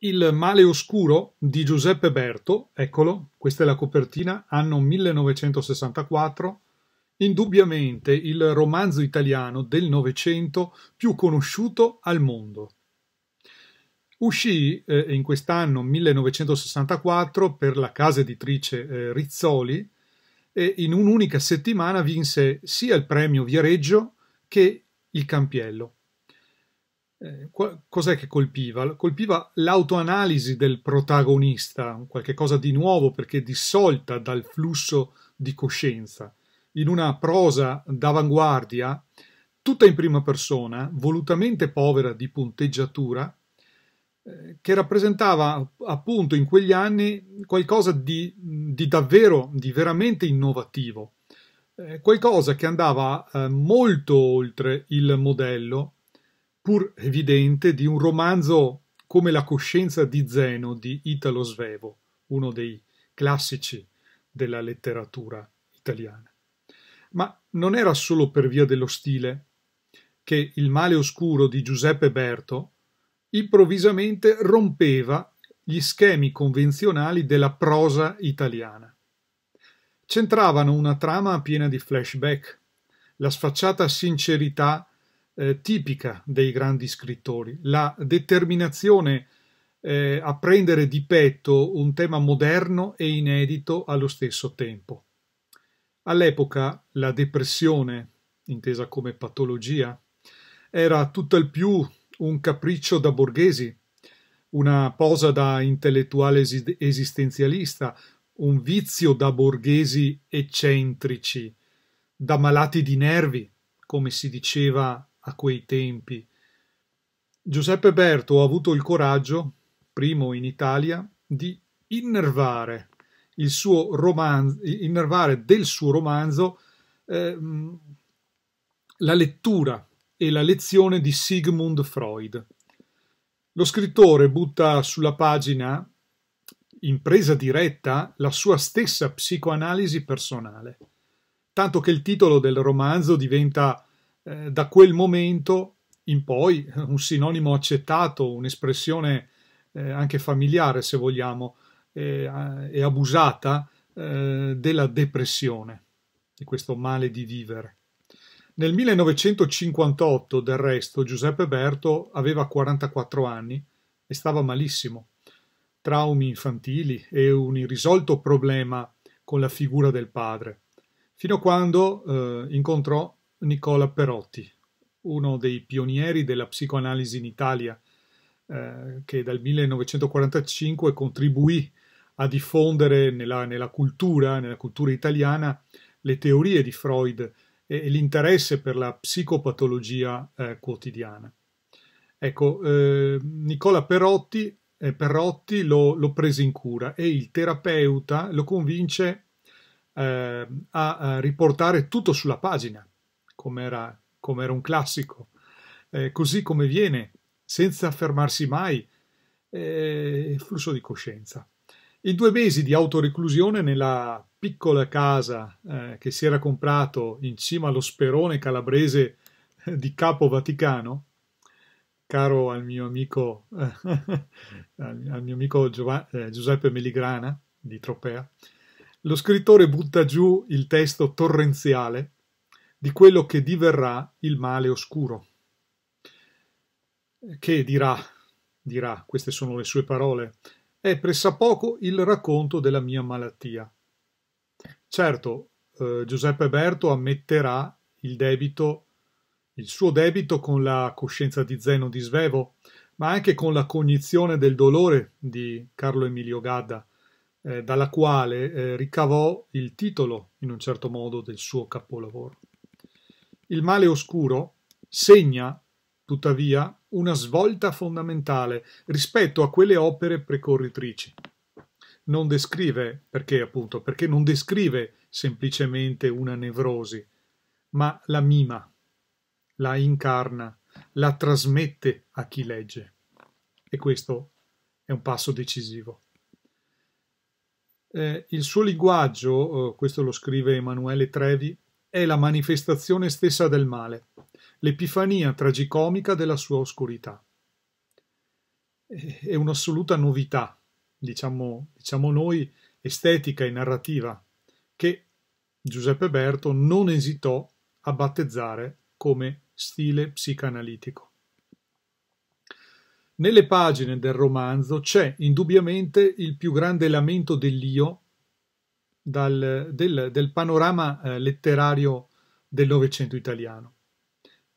Il male oscuro di Giuseppe Berto, eccolo, questa è la copertina, anno 1964, indubbiamente il romanzo italiano del Novecento più conosciuto al mondo. Uscì eh, in quest'anno 1964 per la casa editrice eh, Rizzoli e in un'unica settimana vinse sia il premio Viareggio che il Campiello eh, cos'è che colpiva? Colpiva l'autoanalisi del protagonista, qualcosa di nuovo perché dissolta dal flusso di coscienza, in una prosa d'avanguardia, tutta in prima persona, volutamente povera di punteggiatura, eh, che rappresentava appunto in quegli anni qualcosa di, di davvero, di veramente innovativo, eh, qualcosa che andava eh, molto oltre il modello pur evidente di un romanzo come La coscienza di Zeno di Italo Svevo, uno dei classici della letteratura italiana. Ma non era solo per via dello stile che il male oscuro di Giuseppe Berto improvvisamente rompeva gli schemi convenzionali della prosa italiana. Centravano una trama piena di flashback, la sfacciata sincerità eh, tipica dei grandi scrittori, la determinazione eh, a prendere di petto un tema moderno e inedito allo stesso tempo. All'epoca la depressione, intesa come patologia, era tutt'al più un capriccio da borghesi, una posa da intellettuale esistenzialista, un vizio da borghesi eccentrici, da malati di nervi, come si diceva a quei tempi. Giuseppe Berto ha avuto il coraggio, primo in Italia, di innervare, il suo romanzo, innervare del suo romanzo ehm, la lettura e la lezione di Sigmund Freud. Lo scrittore butta sulla pagina, in presa diretta, la sua stessa psicoanalisi personale, tanto che il titolo del romanzo diventa eh, da quel momento in poi eh, un sinonimo accettato, un'espressione eh, anche familiare, se vogliamo, e eh, abusata eh, della depressione, di questo male di vivere. Nel 1958, del resto, Giuseppe Berto aveva 44 anni e stava malissimo. Traumi infantili e un irrisolto problema con la figura del padre, fino a quando eh, incontrò Nicola Perotti, uno dei pionieri della psicoanalisi in Italia, eh, che dal 1945 contribuì a diffondere nella, nella, cultura, nella cultura italiana, le teorie di Freud e, e l'interesse per la psicopatologia eh, quotidiana. Ecco, eh, Nicola Perotti, eh, Perotti lo, lo, prese in cura e il terapeuta lo convince eh, a, a riportare tutto sulla pagina, come era, come era un classico, eh, così come viene, senza fermarsi mai, eh, flusso di coscienza. I due mesi di autoreclusione nella piccola casa eh, che si era comprato in cima allo sperone calabrese eh, di Capo Vaticano, caro al mio amico, eh, al mio amico Giova, eh, Giuseppe Meligrana di Tropea, lo scrittore butta giù il testo torrenziale di quello che diverrà il male oscuro, che dirà, dirà, queste sono le sue parole, è pressappoco il racconto della mia malattia. Certo, eh, Giuseppe Berto ammetterà il debito, il suo debito con la coscienza di Zeno di Svevo, ma anche con la cognizione del dolore di Carlo Emilio Gadda, eh, dalla quale eh, ricavò il titolo, in un certo modo, del suo capolavoro. Il male oscuro segna, tuttavia, una svolta fondamentale rispetto a quelle opere precorritrici. Non descrive, perché appunto, perché non descrive semplicemente una nevrosi, ma la mima, la incarna, la trasmette a chi legge. E questo è un passo decisivo. Eh, il suo linguaggio, eh, questo lo scrive Emanuele Trevi, è la manifestazione stessa del male, l'epifania tragicomica della sua oscurità. È un'assoluta novità, diciamo, diciamo noi, estetica e narrativa, che Giuseppe Berto non esitò a battezzare come stile psicanalitico. Nelle pagine del romanzo c'è indubbiamente il più grande lamento dell'io dal, del, del, panorama eh, letterario del Novecento italiano.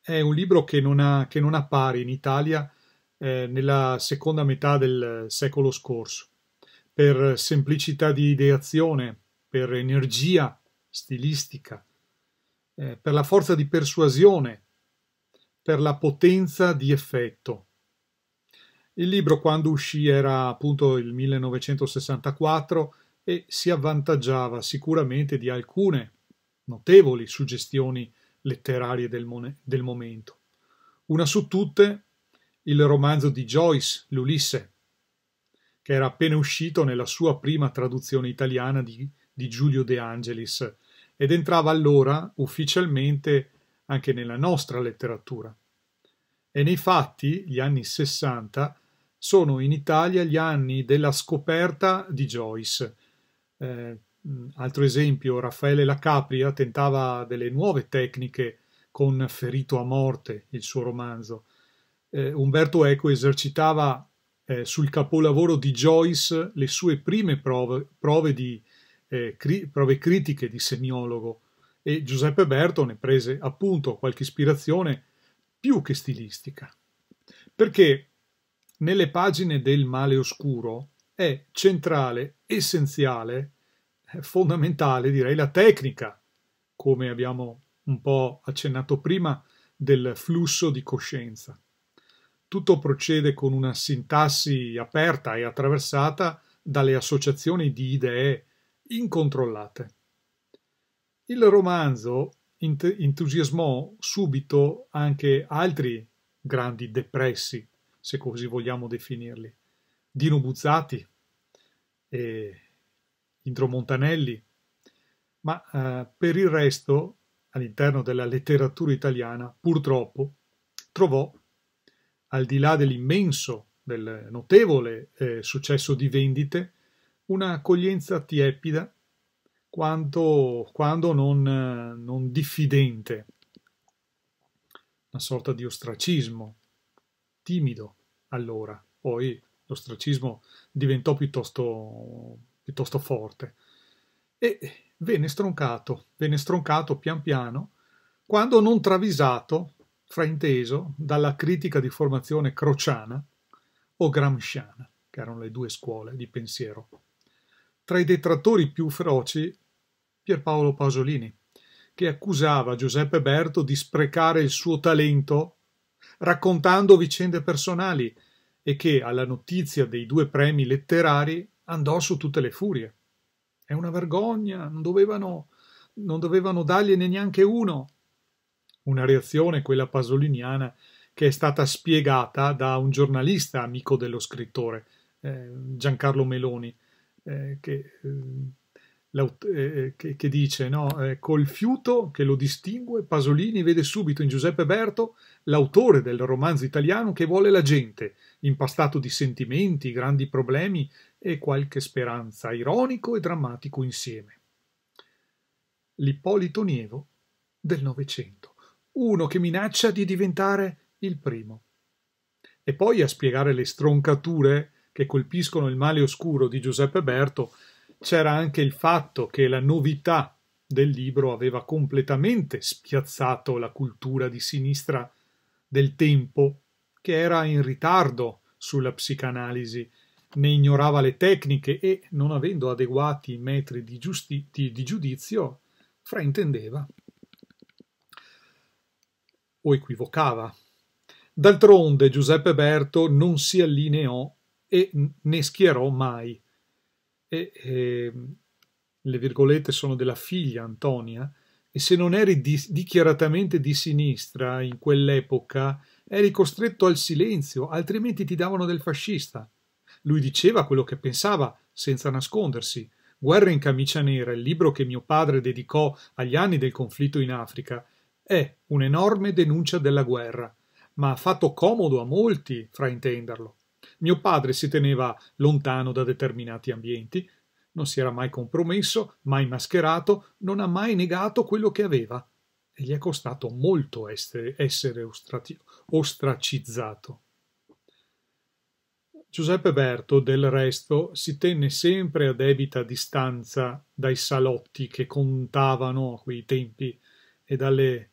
È un libro che non, ha, che non appare in Italia eh, nella seconda metà del secolo scorso. Per semplicità di ideazione, per energia stilistica, eh, per la forza di persuasione, per la potenza di effetto. Il libro quando uscì era appunto il 1964 e si avvantaggiava sicuramente di alcune notevoli suggestioni letterarie del, mon- del momento. Una su tutte, il romanzo di Joyce, L'Ulisse, che era appena uscito nella sua prima traduzione italiana di, di, Giulio De Angelis ed entrava allora ufficialmente anche nella nostra letteratura. E nei fatti gli anni Sessanta sono in Italia gli anni della scoperta di Joyce eh, mm, altro esempio, Raffaele Lacapria tentava delle nuove tecniche con Ferito a morte, il suo romanzo. Eh, Umberto Eco esercitava eh, sul capolavoro di Joyce le sue prime prove, prove, di, eh, cri prove critiche di semiologo e Giuseppe Berto ne prese appunto qualche ispirazione più che stilistica. Perché nelle pagine del Male Oscuro è centrale, essenziale, fondamentale, direi, la tecnica, come abbiamo un po' accennato prima, del flusso di coscienza. Tutto procede con una sintassi aperta e attraversata dalle associazioni di idee incontrollate. Il romanzo entusiasmò subito anche altri grandi depressi, se così vogliamo definirli, Dino Buzzati e Intromontanelli, ma eh, per il resto, all'interno della letteratura italiana, purtroppo trovò, al di là dell'immenso, del notevole eh, successo di vendite, un'accoglienza tiepida quanto, quando non, non diffidente, una sorta di ostracismo, timido allora, poi l'ostracismo diventò piuttosto piuttosto forte. E venne stroncato, venne stroncato pian piano, quando non travisato, frainteso, dalla critica di formazione crociana o gramsciana, che erano le due scuole di pensiero. Tra i detrattori più feroci Pierpaolo Pasolini, che accusava Giuseppe Berto di sprecare il suo talento raccontando vicende personali e che alla notizia dei due premi letterari andò su tutte le furie. È una vergogna, non dovevano, non dovevano dargliene neanche uno. Una reazione, quella pasoliniana, che è stata spiegata da un giornalista amico dello scrittore, eh, Giancarlo Meloni, eh, che, eh, eh, eh che, che, dice, no, eh, col fiuto che lo distingue, Pasolini vede subito in Giuseppe Berto l'autore del romanzo italiano che vuole la gente, impastato di sentimenti, grandi problemi e qualche speranza ironico e drammatico insieme. L'Ippolito Nievo del Novecento, uno che minaccia di diventare il primo. E poi a spiegare le stroncature che colpiscono il male oscuro di Giuseppe Berto c'era anche il fatto che la novità del libro aveva completamente spiazzato la cultura di sinistra del tempo che era in ritardo sulla psicanalisi ne ignorava le tecniche e, non avendo adeguati metri di, di giudizio, fraintendeva o equivocava. D'altronde Giuseppe Berto non si allineò e ne schierò mai. E, e, ehm, le virgolette sono della figlia Antonia, e se non eri di, dichiaratamente di sinistra in quell'epoca, eri costretto al silenzio, altrimenti ti davano del fascista. Lui diceva quello che pensava, senza nascondersi. Guerra in camicia nera, il libro che mio padre dedicò agli anni del conflitto in Africa, è un'enorme denuncia della guerra, ma ha fatto comodo a molti fraintenderlo. Mio padre si teneva lontano da determinati ambienti, non si era mai compromesso, mai mascherato, non ha mai negato quello che aveva. E gli è costato molto essere, essere ostracizzato. Giuseppe Berto, del resto, si tenne sempre a debita distanza dai salotti che contavano a quei tempi e dalle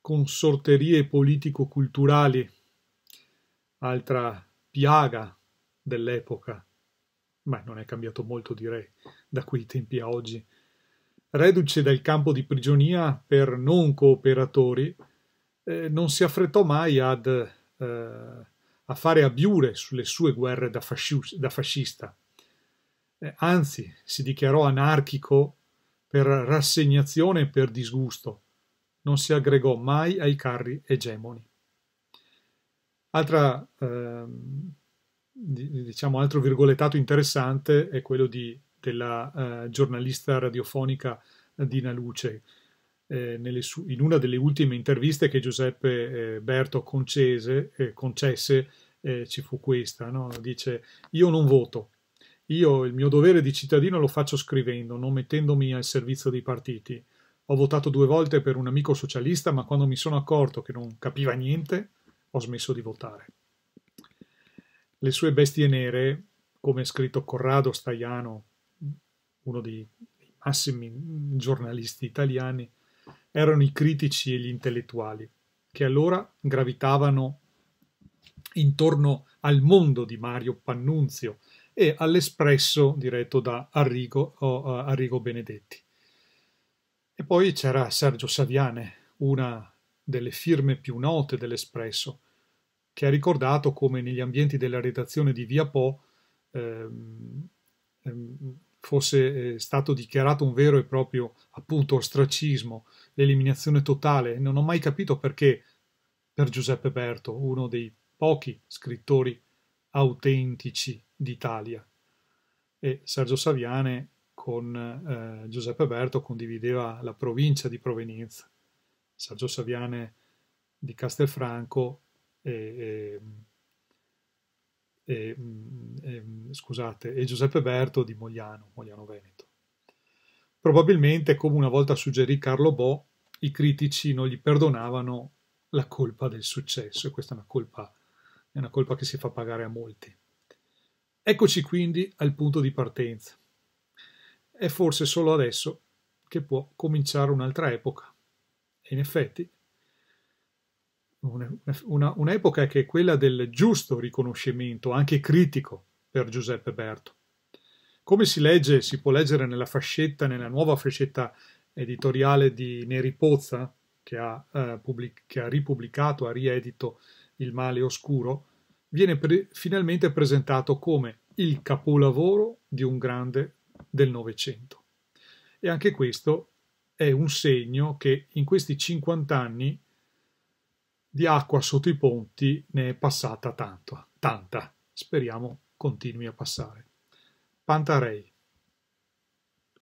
consorterie politico-culturali, altra piaga dell'epoca. Ma non è cambiato molto, direi, da quei tempi a oggi. Reduce dal campo di prigionia per non cooperatori, eh, non si affrettò mai ad eh, a fare abiure sulle sue guerre da, fasci da fascista. Eh, anzi, si dichiarò anarchico per rassegnazione e per disgusto. Non si aggregò mai ai carri egemoni. Altra, eh, diciamo, altro virgolettato interessante è quello di, della eh, giornalista radiofonica Dina Luce, eh, in una delle ultime interviste che Giuseppe eh, Berto concese, eh, concesse eh, ci fu questa, no? dice io non voto, io il mio dovere di cittadino lo faccio scrivendo, non mettendomi al servizio dei partiti. Ho votato due volte per un amico socialista, ma quando mi sono accorto che non capiva niente, ho smesso di votare. Le sue bestie nere, come ha scritto Corrado Staiano, uno dei massimi giornalisti italiani, erano i critici e gli intellettuali, che allora gravitavano intorno al mondo di Mario Pannunzio e all'Espresso diretto da Arrigo, oh, Arrigo Benedetti. E poi c'era Sergio Saviane, una delle firme più note dell'Espresso, che ha ricordato come negli ambienti della redazione di Via Po ehm, ehm fosse eh, stato dichiarato un vero e proprio appunto ostracismo l'eliminazione totale. Non ho mai capito perché per Giuseppe Berto, uno dei pochi scrittori autentici d'Italia. E Sergio Saviane con eh, Giuseppe Berto condivideva la provincia di provenienza. Sergio Saviane di Castelfranco e, e, e, scusate, e Giuseppe Berto di Mogliano, Mogliano Veneto. Probabilmente, come una volta suggerì Carlo Bo, i critici non gli perdonavano la colpa del successo, e questa è una colpa, è una colpa che si fa pagare a molti. Eccoci quindi al punto di partenza. È forse solo adesso che può cominciare un'altra epoca. E in effetti, un'epoca che è quella del giusto riconoscimento, anche critico, per Giuseppe Berto. Come si legge, si può leggere nella fascetta, nella nuova fascetta editoriale di Neri Pozza, che ha, eh, pubblic- che ha ripubblicato, ha riedito Il male oscuro, viene pre- finalmente presentato come il capolavoro di un grande del Novecento. E anche questo è un segno che in questi 50 anni di acqua sotto i ponti ne è passata tanto, tanta. Speriamo continui a passare. Pantarei